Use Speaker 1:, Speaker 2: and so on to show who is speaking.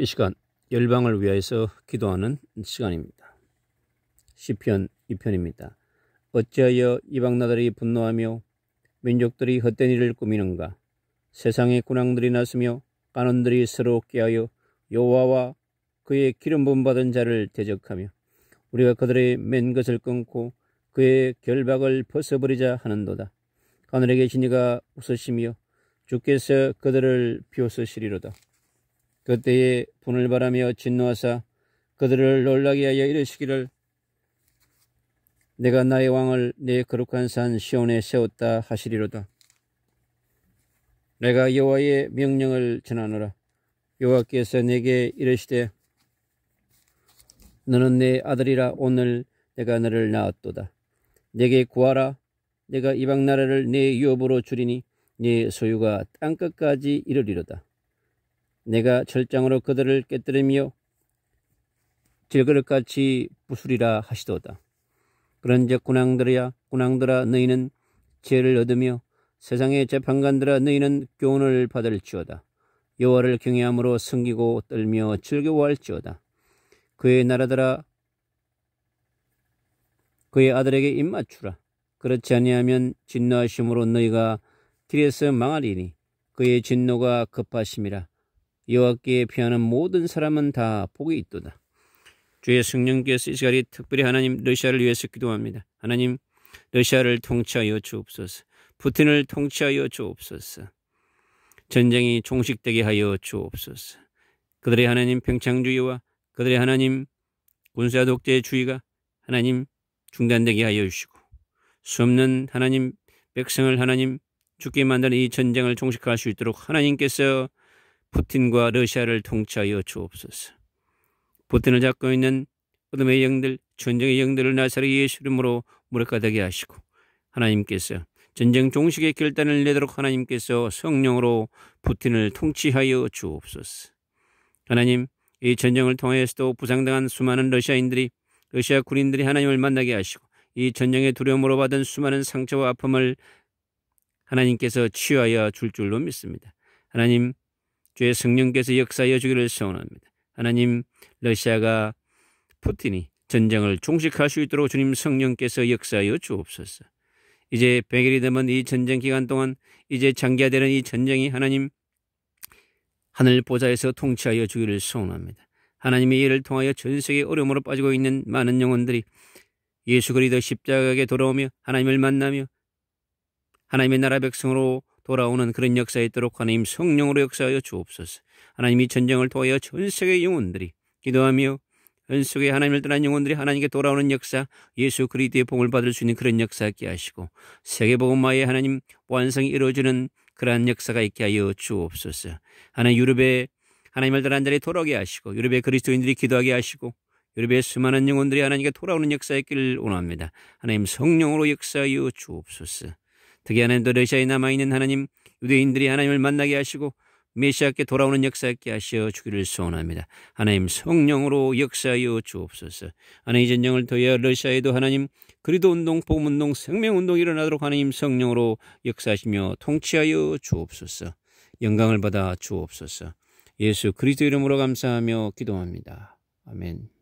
Speaker 1: 이 시간 열방을 위하여서 기도하는 시간입니다. 시편 2편입니다. 어찌하여 이방 나들이 분노하며 민족들이 헛된 일을 꾸미는가 세상의 군왕들이 나서며 간원들이 서로 깨하여 여호와와 그의 기름 부 받은 자를 대적하며 우리가 그들의 맨 것을 끊고 그의 결박을 벗어버리자 하는도다. 하늘에 계신이가 웃으시며 주께서 그들을 비웃으시리로다. 그때에 분을 바라며 진노하사 그들을 놀라게 하여 이르시기를 내가 나의 왕을 내 거룩한 산 시온에 세웠다 하시리로다. 내가 여호와의 명령을 전하노라. 여호와께서 내게 이르시되 너는 내 아들이라 오늘 내가 너를 낳았도다. 내게 구하라. 내가 이방 나라를 내 유업으로 줄이니 네 소유가 땅끝까지 이르리로다. 내가 절장으로 그들을 깨뜨리며 질그릇같이 부수리라 하시도다. 그런즉 군왕들이야 군왕들아 너희는 지를 얻으며 세상의 재판관들아 너희는 교훈을 받을지어다. 여호와를 경외함으로 섬기고 떨며 즐거워할지어다. 그의 나라들아 그의 아들에게 입맞추라. 그렇지 아니하면 진노하심으로 너희가 길에서 망하리니 그의 진노가 급하심이라. 여호와께 피하는 모든 사람은 다 복이 있도다. 주의 성령께서 이 시간에 특별히 하나님 러시아를 위해서 기도합니다. 하나님 러시아를 통치하여 주옵소서. 푸틴을 통치하여 주옵소서. 전쟁이 종식되게 하여 주옵소서. 그들의 하나님 평창주의와 그들의 하나님 군사 독재의 주의가 하나님 중단되게 하여 주시고 수 없는 하나님 백성을 하나님 죽게 만드는 이 전쟁을 종식할 수 있도록 하나님께서 푸틴과 러시아를 통치하여 주옵소서. 푸틴을 잡고 있는 어둠의 영들, 전쟁의 영들을 나사렛 예수 이름으로 무력가되게 하시고 하나님께서 전쟁 종식의 결단을 내도록 하나님께서 성령으로 푸틴을 통치하여 주옵소서. 하나님, 이 전쟁을 통하여서도 부상당한 수많은 러시아인들이 러시아 군인들이 하나님을 만나게 하시고 이 전쟁의 두려움으로 받은 수많은 상처와 아픔을 하나님께서 치유하여 줄 줄로 믿습니다. 하나님 주의 성령께서 역사여 주기를 소원합니다. 하나님 러시아가 푸틴이 전쟁을 종식할 수 있도록 주님 성령께서 역사여 주옵소서. 이제 100일이 되면 이 전쟁 기간 동안 이제 장기화되는 이 전쟁이 하나님 하늘 보좌에서 통치하여 주기를 소원합니다. 하나님의 일을 통하여 전 세계 어려움으로 빠지고 있는 많은 영혼들이 예수 그리스도 십자가에 돌아오며 하나님을 만나며 하나님의 나라 백성으로 돌아오는 그런 역사에 있도록 하나님 성령으로 역사하여 주옵소서. 하나님 이 전쟁을 통하여 전세계 영혼들이 기도하며 전 세계 하나님을 떠난 영혼들이 하나님께 돌아오는 역사, 예수 그리스도의 복을 받을 수 있는 그런 역사 있게 하시고 세계 복음화의 하나님 완성이 이루어지는 그러한 역사가 있게 하여 주옵소서. 하나님 유럽에 하나님을 떠난 자리 돌아오게 하시고 유럽의 그리스도인들이 기도하게 하시고 유럽의 수많은 영혼들이 하나님께 돌아오는 역사의 길을 원합니다. 하나님 성령으로 역사하여 주옵소서. 특이한에도 러시아에 남아있는 하나님 유대인들이 하나님을 만나게 하시고 메시아께 돌아오는 역사에게 하시어 주기를 소원합니다. 하나님 성령으로 역사하여 주옵소서. 하나님 전쟁을 통하 러시아에도 하나님 그리도 운동, 복음 운동, 생명 운동이 일어나도록 하나님 성령으로 역사하시며 통치하여 주옵소서. 영광을 받아 주옵소서. 예수 그리스도 이름으로 감사하며 기도합니다. 아멘.